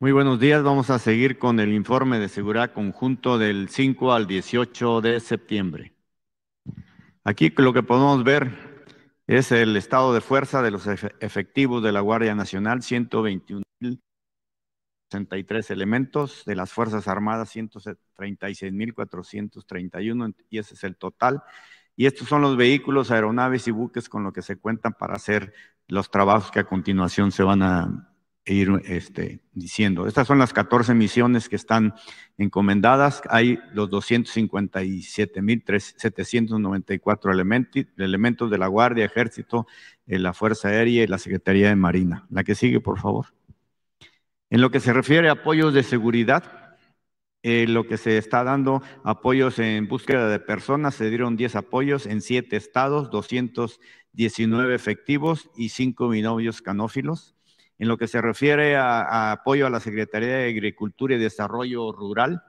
Muy buenos días. Vamos a seguir con el informe de seguridad conjunto del 5 al 18 de septiembre. Aquí lo que podemos ver es el estado de fuerza de los efectivos de la Guardia Nacional, 121.063 elementos, de las Fuerzas Armadas, 136.431, y ese es el total. Y estos son los vehículos, aeronaves y buques con los que se cuentan para hacer los trabajos que a continuación se van a ir este, diciendo. Estas son las 14 misiones que están encomendadas. Hay los 257.794 elementos, elementos de la Guardia, Ejército, eh, la Fuerza Aérea y la Secretaría de Marina. La que sigue, por favor. En lo que se refiere a apoyos de seguridad, eh, lo que se está dando, apoyos en búsqueda de personas, se dieron 10 apoyos en 7 estados, 200 19 efectivos y 5 binomios canófilos. En lo que se refiere a, apoyo a la Secretaría de Agricultura y Desarrollo Rural,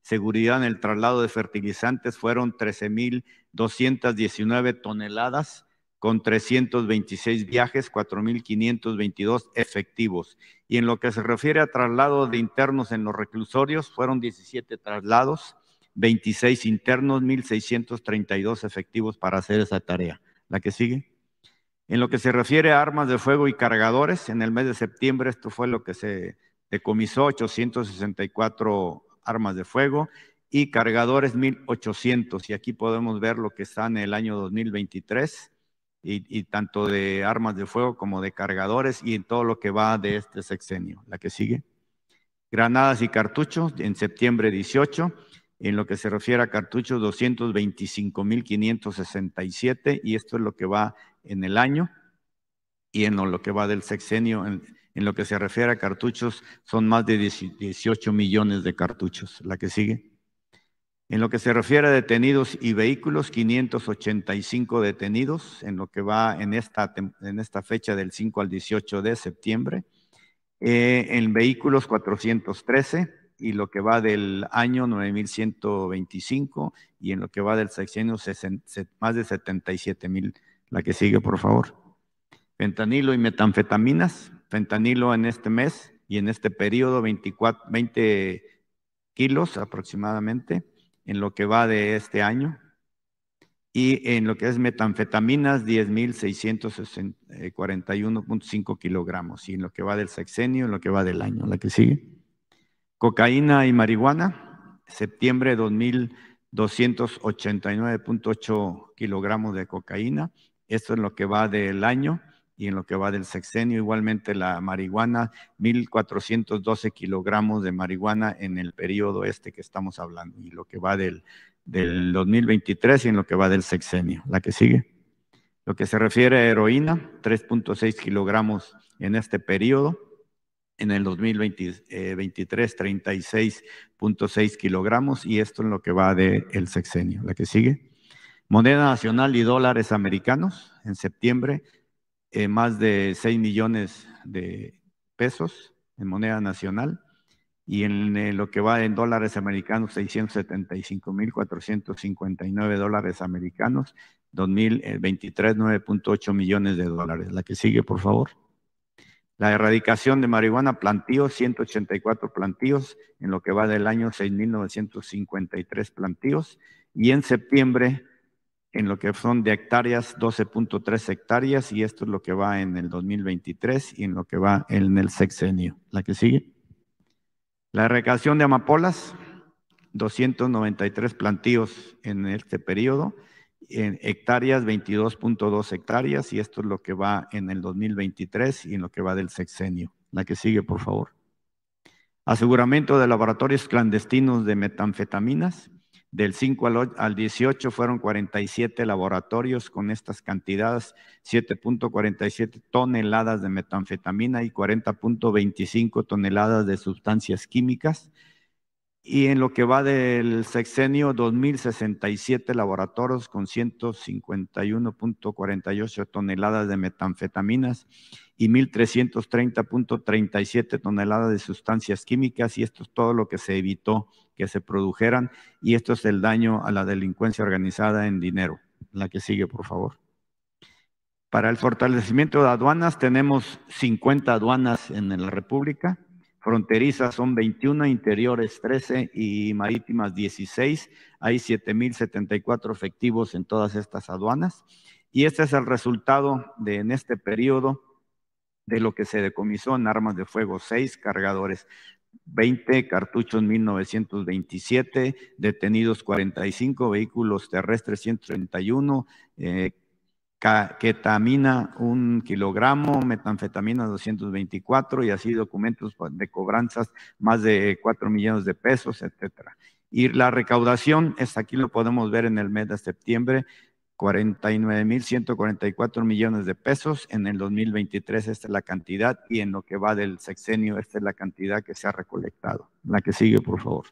seguridad en el traslado de fertilizantes fueron 13.219 toneladas con 326 viajes, 4.522 efectivos. Y en lo que se refiere a traslado de internos en los reclusorios, fueron 17 traslados, 26 internos, 1.632 efectivos para hacer esa tarea la que sigue. En lo que se refiere a armas de fuego y cargadores, en el mes de septiembre esto fue lo que se decomisó, 864 armas de fuego y cargadores 1800. Y aquí podemos ver lo que está en el año 2023, y, tanto de armas de fuego como de cargadores y en todo lo que va de este sexenio. La que sigue. Granadas y cartuchos en septiembre 18 en lo que se refiere a cartuchos 225.567 y esto es lo que va en el año y en lo que va del sexenio, en, lo que se refiere a cartuchos, son más de 18 millones de cartuchos. La que sigue. En lo que se refiere a detenidos y vehículos, 585 detenidos en lo que va en esta, en esta fecha del 5 al 18 de septiembre. Eh, en vehículos, 413 y lo que va del año 9125 y en lo que va del sexenio más de 77000. La que sigue, por favor. Fentanilo y metanfetaminas. Fentanilo en este mes y en este periodo 24, 20 kilos aproximadamente en lo que va de este año. Y en lo que es metanfetaminas, 10.641.5 eh, kilogramos. Y en lo que va del sexenio, en lo que va del año. La que sigue. Cocaína y marihuana, septiembre 2.289.8 kilogramos de cocaína. Esto es lo que va del año y en lo que va del sexenio. Igualmente la marihuana, 1.412 kilogramos de marihuana en el periodo este que estamos hablando y lo que va del, del 2023 y en lo que va del sexenio. La que sigue. Lo que se refiere a heroína, 3.6 kilogramos en este periodo en el 2023 36.6 eh, kilogramos y esto en lo que va del el sexenio. La que sigue. Moneda nacional y dólares americanos en septiembre, eh, más de 6 millones de pesos en moneda nacional y en lo que va en dólares americanos 675.459 dólares americanos, 2023 9.8 eh, millones de dólares. La que sigue, por favor. La erradicación de marihuana, plantíos, 184 plantíos, en lo que va del año 6.953 plantíos. Y en septiembre, en lo que son de hectáreas, 12.3 hectáreas, y esto es lo que va en el 2023 y en lo que va en el sexenio. La que sigue. La erradicación de amapolas, 293 plantíos en este periodo en hectáreas, 22.2 hectáreas, y esto es lo que va en el 2023 y en lo que va del sexenio. La que sigue, por favor. Aseguramiento de laboratorios clandestinos de metanfetaminas. Del 5 al 18 fueron 47 laboratorios con estas cantidades, 7.47 toneladas de metanfetamina y 40.25 toneladas de sustancias químicas. Y en lo que va del sexenio, 2067 laboratorios con 151.48 toneladas de metanfetaminas y 1.330.37 toneladas de sustancias químicas. Y esto es todo lo que se evitó que se produjeran. Y esto es el daño a la delincuencia organizada en dinero. La que sigue, por favor. Para el fortalecimiento de aduanas, tenemos 50 aduanas en la República fronterizas son 21, interiores 13 y marítimas 16. Hay 7.074 efectivos en todas estas aduanas. Y este es el resultado de en este periodo de lo que se decomisó en armas de fuego 6, cargadores 20, cartuchos 1927, detenidos 45, vehículos terrestres 131, eh, ketamina un kilogramo, metanfetamina 224 y así documentos pues, de cobranzas más de 4 millones de pesos, etcétera. Y la recaudación, es aquí lo podemos ver en el mes de septiembre, 49.144 millones de pesos. En el 2023 esta es la cantidad y en lo que va del sexenio esta es la cantidad que se ha recolectado. La que sigue, por favor.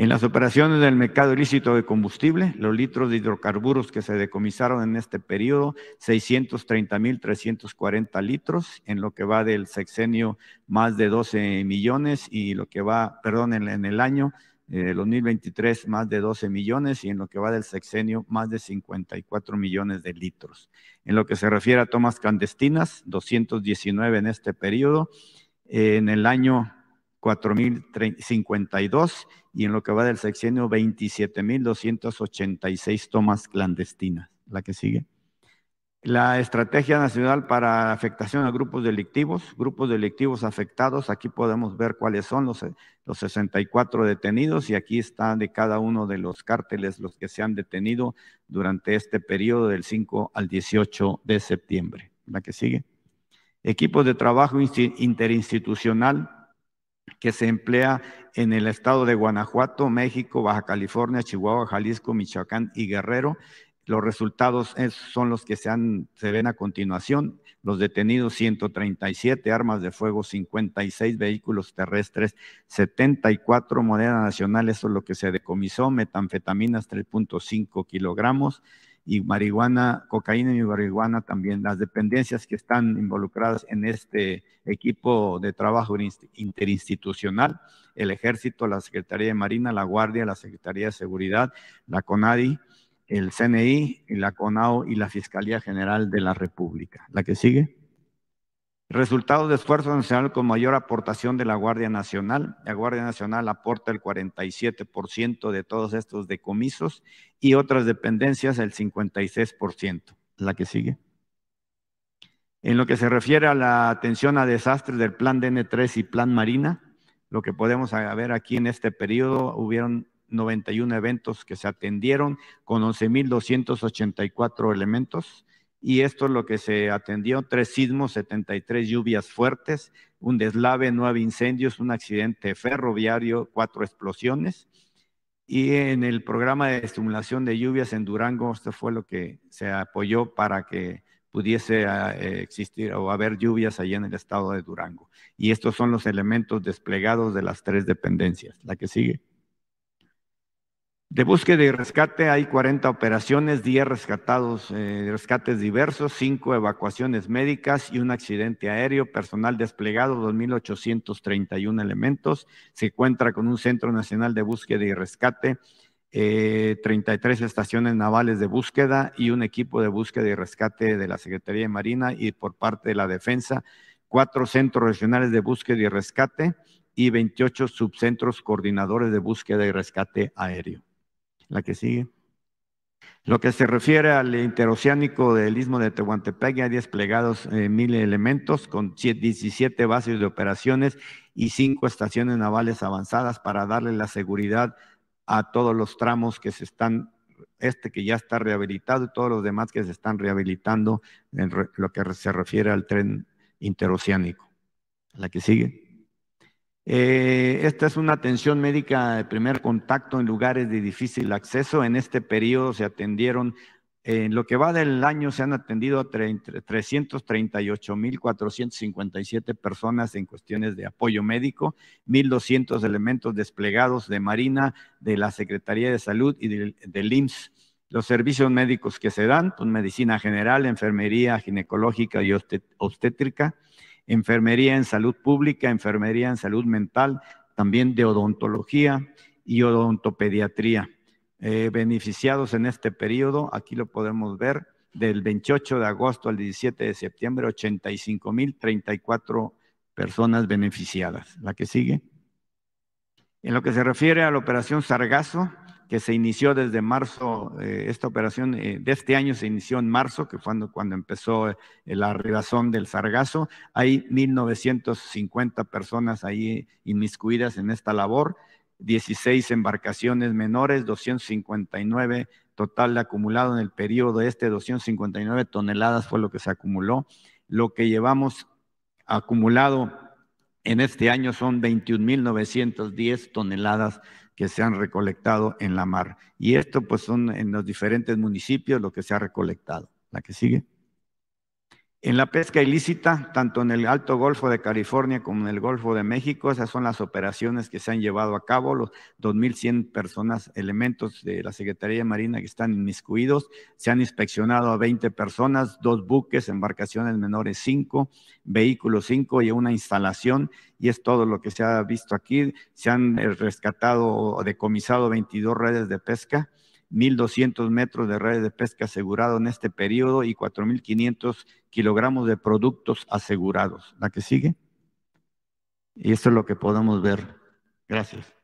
En las operaciones del mercado ilícito de combustible, los litros de hidrocarburos que se decomisaron en este periodo, 630.340 litros, en lo que va del sexenio más de 12 millones y lo que va, perdón, en, el año eh, 2023 más de 12 millones y en lo que va del sexenio más de 54 millones de litros. En lo que se refiere a tomas clandestinas, 219 en este periodo. en el año 4.052 y en lo que va del sexenio 27.286 tomas clandestinas. La que sigue. La Estrategia Nacional para Afectación a Grupos Delictivos, grupos delictivos afectados, aquí podemos ver cuáles son los, los 64 detenidos y aquí están de cada uno de los cárteles los que se han detenido durante este periodo del 5 al 18 de septiembre. La que sigue. Equipos de trabajo interinstitucional, que se emplea en el estado de Guanajuato, México, Baja California, Chihuahua, Jalisco, Michoacán y Guerrero. Los resultados son los que se, ven a continuación. Los detenidos 137, armas de fuego 56, vehículos terrestres 74, moneda nacional, eso es lo que se decomisó, metanfetaminas 3.5 kilogramos, y marihuana, cocaína y marihuana también, las dependencias que están involucradas en este equipo de trabajo interinstitucional, el Ejército, la Secretaría de Marina, la Guardia, la Secretaría de Seguridad, la CONADI, el CNI, la CONAO y la Fiscalía General de la República. La que sigue. Resultados de esfuerzo nacional con mayor aportación de la Guardia Nacional. La Guardia Nacional aporta el 47% de todos estos decomisos y otras dependencias el 56%. La que sigue. En lo que se refiere a la atención a desastres del Plan DN3 y Plan Marina, lo que podemos ver aquí en este periodo, hubieron 91 eventos que se atendieron con 11.284 elementos y esto es lo que se atendió, tres sismos, 73 lluvias fuertes, un deslave, nueve incendios, un accidente ferroviario, cuatro explosiones. Y en el programa de estimulación de lluvias en Durango, esto fue lo que se apoyó para que pudiese ah, eh, existir o haber lluvias allá en el estado de Durango. Y estos son los elementos desplegados de las tres dependencias. La que sigue. De búsqueda y rescate hay 40 operaciones, 10 rescatados, eh, rescates diversos, 5 evacuaciones médicas y un accidente aéreo, personal desplegado, 2.831 elementos. Se encuentra con un Centro Nacional de Búsqueda y Rescate, 33 eh, estaciones navales de búsqueda y un equipo de búsqueda y rescate de la Secretaría de Marina y por parte de la Defensa, 4 centros regionales de búsqueda y rescate y 28 subcentros coordinadores de búsqueda y rescate aéreo. La que sigue. Lo que se refiere al interoceánico del istmo de Tehuantepec, ya desplegados eh, mil elementos con 17 bases de operaciones y cinco estaciones navales avanzadas para darle la seguridad a todos los tramos que se están, este que ya está rehabilitado y todos los demás que se están rehabilitando en lo que se refiere al tren interoceánico. La que sigue. Eh, esta es una atención médica de primer contacto en lugares de difícil acceso. En este periodo se atendieron, en lo que va del año, se han atendido 338.457 personas en cuestiones de apoyo médico, 1.200 elementos desplegados de Marina, de la Secretaría de Salud y del, del IMSS los servicios médicos que se dan, pues medicina general, enfermería ginecológica y obstétrica, enfermería en salud pública, enfermería en salud mental, también de odontología y odontopediatría. Eh, beneficiados en este periodo, aquí lo podemos ver, del 28 de agosto al 17 de septiembre, 85.034 personas beneficiadas. La que sigue. En lo que se refiere a la operación Sargazo, que se inició desde marzo, eh, esta operación eh, de este año se inició en marzo, que fue cuando, empezó eh, la arribazón del sargazo. Hay 1.950 personas ahí inmiscuidas en esta labor, 16 embarcaciones menores, 259 total acumulado en el periodo este, 259 toneladas fue lo que se acumuló. Lo que llevamos acumulado en este año son 21.910 toneladas que se han recolectado en la mar. Y esto pues son en los diferentes municipios lo que se ha recolectado. La que sigue. En la pesca ilícita, tanto en el Alto Golfo de California como en el Golfo de México, esas son las operaciones que se han llevado a cabo. Los 2.100 personas, elementos de la Secretaría de Marina que están inmiscuidos, se han inspeccionado a 20 personas, dos buques, embarcaciones menores 5, vehículos 5 y una instalación. Y es todo lo que se ha visto aquí. Se han eh, rescatado o decomisado 22 redes de pesca 1.200 metros de redes de pesca asegurado en este periodo y 4.500 kilogramos de productos asegurados. ¿La que sigue? Y esto es lo que podemos ver. Gracias.